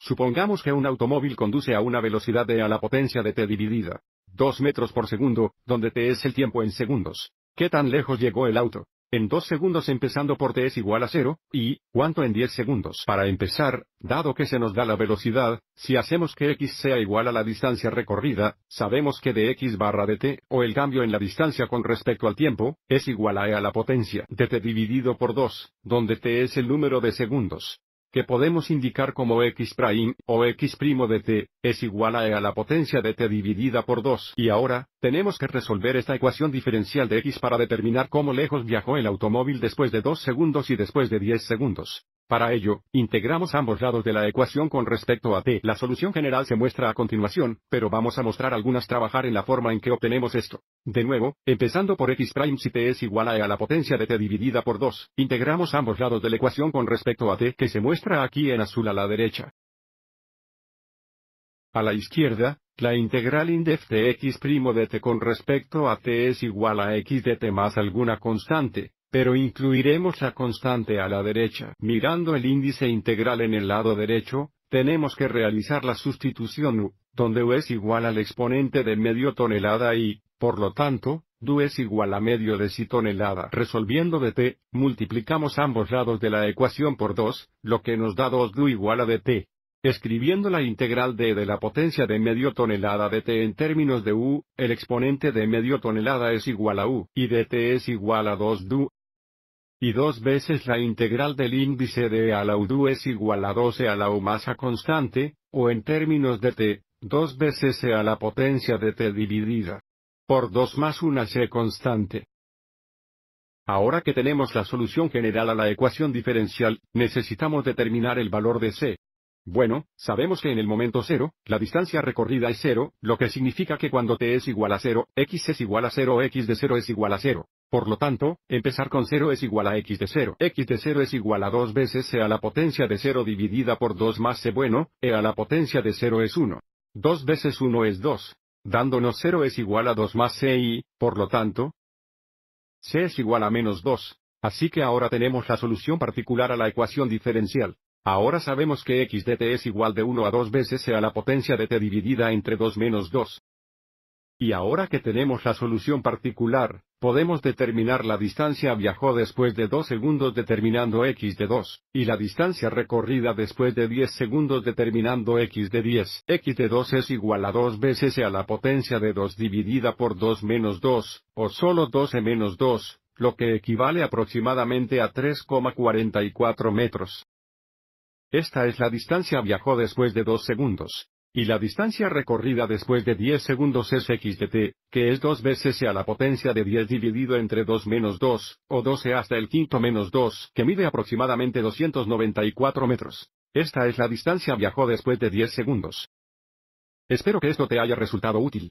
Supongamos que un automóvil conduce a una velocidad de a la potencia de t dividida 2 metros por segundo, donde t es el tiempo en segundos. ¿Qué tan lejos llegó el auto? En 2 segundos empezando por t es igual a 0, y, ¿cuánto en 10 segundos? Para empezar, dado que se nos da la velocidad, si hacemos que x sea igual a la distancia recorrida, sabemos que dx barra t, o el cambio en la distancia con respecto al tiempo, es igual a e a la potencia de t dividido por 2, donde t es el número de segundos que podemos indicar como x' o x' de t, es igual a e a la potencia de t dividida por 2. Y ahora, tenemos que resolver esta ecuación diferencial de x para determinar cómo lejos viajó el automóvil después de 2 segundos y después de 10 segundos. Para ello, integramos ambos lados de la ecuación con respecto a t. La solución general se muestra a continuación, pero vamos a mostrar algunas trabajar en la forma en que obtenemos esto. De nuevo, empezando por x' si t es igual a e a la potencia de t dividida por 2, integramos ambos lados de la ecuación con respecto a t que se muestra aquí en azul a la derecha. A la izquierda, la integral indef de x' de t con respecto a t es igual a x de t más alguna constante, pero incluiremos la constante a la derecha. Mirando el índice integral en el lado derecho, tenemos que realizar la sustitución u, donde u es igual al exponente de medio tonelada y, por lo tanto, du es igual a medio de si tonelada. Resolviendo t, multiplicamos ambos lados de la ecuación por 2, lo que nos da 2 du igual a dt. Escribiendo la integral d de la potencia de medio tonelada de t en términos de u, el exponente de medio tonelada es igual a u, y dt es igual a 2 du, y dos veces la integral del índice de E a la U es igual a 12 a la U masa constante, o en términos de T, dos veces E a la potencia de T dividida por 2 más una C constante. Ahora que tenemos la solución general a la ecuación diferencial, necesitamos determinar el valor de C. Bueno, sabemos que en el momento 0, la distancia recorrida es 0, lo que significa que cuando t es igual a 0, x es igual a 0 x de 0 es igual a 0. Por lo tanto, empezar con 0 es igual a x de 0. x de 0 es igual a 2 veces c a la potencia de 0 dividida por 2 más c bueno, e a la potencia de 0 es 1. 2 veces 1 es 2. Dándonos 0 es igual a 2 más c y, por lo tanto, c es igual a menos 2. Así que ahora tenemos la solución particular a la ecuación diferencial. Ahora sabemos que x de t es igual de 1 a 2 veces e a la potencia de t dividida entre 2 menos 2. Y ahora que tenemos la solución particular, podemos determinar la distancia viajó después de 2 segundos determinando x de 2, y la distancia recorrida después de 10 segundos determinando x de 10. x de 2 es igual a 2 veces e a la potencia de 2 dividida por 2 menos 2, o solo 12 menos 2, lo que equivale aproximadamente a 3,44 metros. Esta es la distancia viajó después de 2 segundos. Y la distancia recorrida después de 10 segundos es x de t, que es 2 veces a la potencia de 10 dividido entre 2 menos 2, o 12 hasta el quinto menos 2, que mide aproximadamente 294 metros. Esta es la distancia viajó después de 10 segundos. Espero que esto te haya resultado útil.